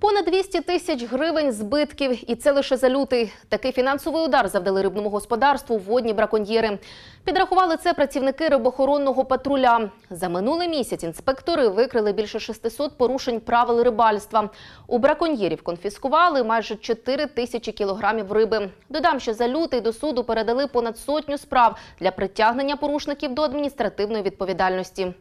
Понад 200 тисяч гривень збитків, і це лише за лютий. Такий фінансовий удар завдали рибному господарству водні браконьєри. Підрахували це працівники рибохоронного патруля. За минулий місяць інспектори викрили більше 600 порушень правил рибальства. У браконьєрів конфіскували майже 4 тисячі кілограмів риби. Додам, що за лютий до суду передали понад сотню справ для притягнення порушників до адміністративної відповідальності.